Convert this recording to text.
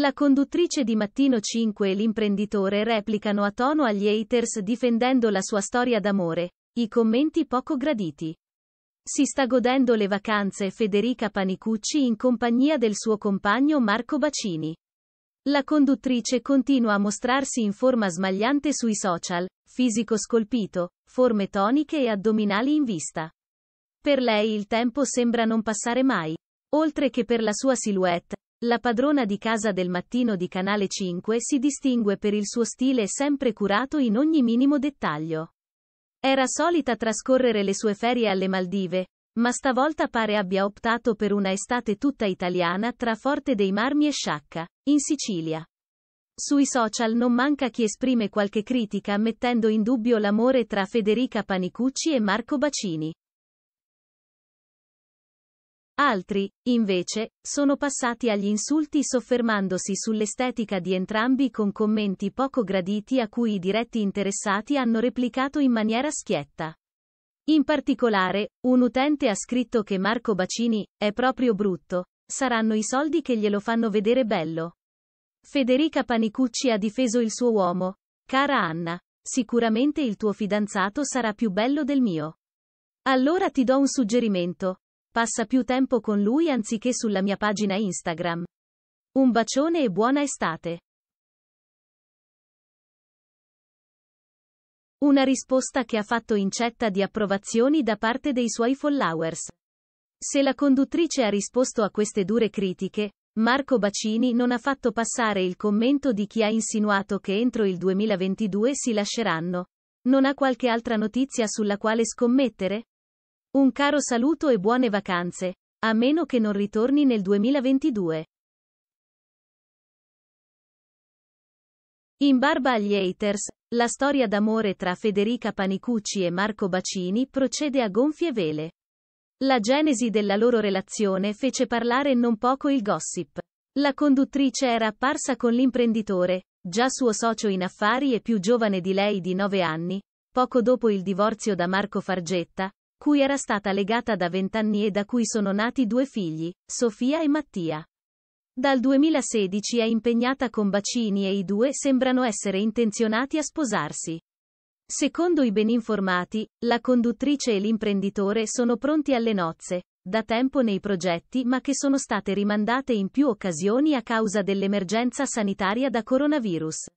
La conduttrice di Mattino 5 e l'imprenditore replicano a tono agli haters difendendo la sua storia d'amore. I commenti poco graditi. Si sta godendo le vacanze Federica Panicucci in compagnia del suo compagno Marco Bacini. La conduttrice continua a mostrarsi in forma smagliante sui social, fisico scolpito, forme toniche e addominali in vista. Per lei il tempo sembra non passare mai. Oltre che per la sua silhouette, la padrona di casa del mattino di Canale 5 si distingue per il suo stile sempre curato in ogni minimo dettaglio. Era solita trascorrere le sue ferie alle Maldive, ma stavolta pare abbia optato per una estate tutta italiana tra Forte dei Marmi e Sciacca, in Sicilia. Sui social non manca chi esprime qualche critica mettendo in dubbio l'amore tra Federica Panicucci e Marco Bacini. Altri, invece, sono passati agli insulti soffermandosi sull'estetica di entrambi con commenti poco graditi a cui i diretti interessati hanno replicato in maniera schietta. In particolare, un utente ha scritto che Marco Bacini è proprio brutto, saranno i soldi che glielo fanno vedere bello. Federica Panicucci ha difeso il suo uomo. Cara Anna, sicuramente il tuo fidanzato sarà più bello del mio. Allora ti do un suggerimento, Passa più tempo con lui anziché sulla mia pagina Instagram. Un bacione e buona estate. Una risposta che ha fatto incetta di approvazioni da parte dei suoi followers. Se la conduttrice ha risposto a queste dure critiche, Marco Bacini non ha fatto passare il commento di chi ha insinuato che entro il 2022 si lasceranno. Non ha qualche altra notizia sulla quale scommettere? Un caro saluto e buone vacanze, a meno che non ritorni nel 2022. In barba agli haters, la storia d'amore tra Federica Panicucci e Marco Bacini procede a gonfie vele. La genesi della loro relazione fece parlare non poco il gossip. La conduttrice era apparsa con l'imprenditore, già suo socio in affari e più giovane di lei di 9 anni, poco dopo il divorzio da Marco Fargetta, cui era stata legata da vent'anni e da cui sono nati due figli, Sofia e Mattia. Dal 2016 è impegnata con Bacini e i due sembrano essere intenzionati a sposarsi. Secondo i ben informati, la conduttrice e l'imprenditore sono pronti alle nozze, da tempo nei progetti ma che sono state rimandate in più occasioni a causa dell'emergenza sanitaria da coronavirus.